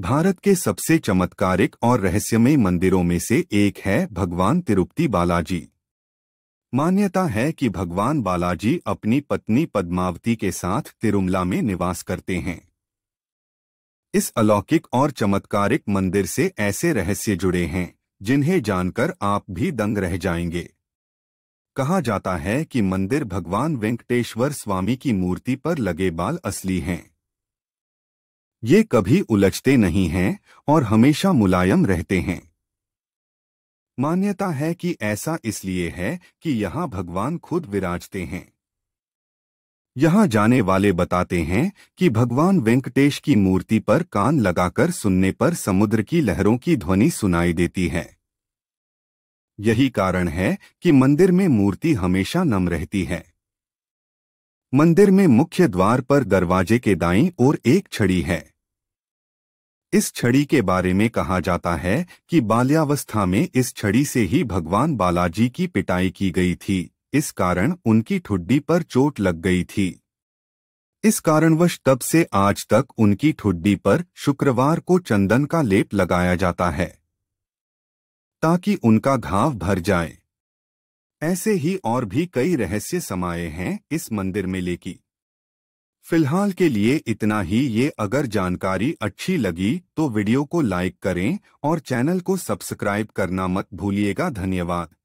भारत के सबसे चमत्कारिक और रहस्यमय मंदिरों में से एक है भगवान तिरुपति बालाजी मान्यता है कि भगवान बालाजी अपनी पत्नी पद्मावती के साथ तिरुमला में निवास करते हैं इस अलौकिक और चमत्कारिक मंदिर से ऐसे रहस्य जुड़े हैं जिन्हें जानकर आप भी दंग रह जाएंगे कहा जाता है कि मंदिर भगवान वेंकटेश्वर स्वामी की मूर्ति पर लगे बाल असली हैं ये कभी उलझते नहीं हैं और हमेशा मुलायम रहते हैं मान्यता है कि ऐसा इसलिए है कि यहाँ भगवान खुद विराजते हैं यहाँ जाने वाले बताते हैं कि भगवान वेंकटेश की मूर्ति पर कान लगाकर सुनने पर समुद्र की लहरों की ध्वनि सुनाई देती है यही कारण है कि मंदिर में मूर्ति हमेशा नम रहती है मंदिर में मुख्य द्वार पर दरवाजे के दाईं ओर एक छड़ी है इस छड़ी के बारे में कहा जाता है कि बाल्यावस्था में इस छड़ी से ही भगवान बालाजी की पिटाई की गई थी इस कारण उनकी ठुड्डी पर चोट लग गई थी इस कारणवश तब से आज तक उनकी ठुड्डी पर शुक्रवार को चंदन का लेप लगाया जाता है ताकि उनका घाव भर जाए ऐसे ही और भी कई रहस्य समाये हैं इस मंदिर में लेकी फिलहाल के लिए इतना ही ये अगर जानकारी अच्छी लगी तो वीडियो को लाइक करें और चैनल को सब्सक्राइब करना मत भूलिएगा धन्यवाद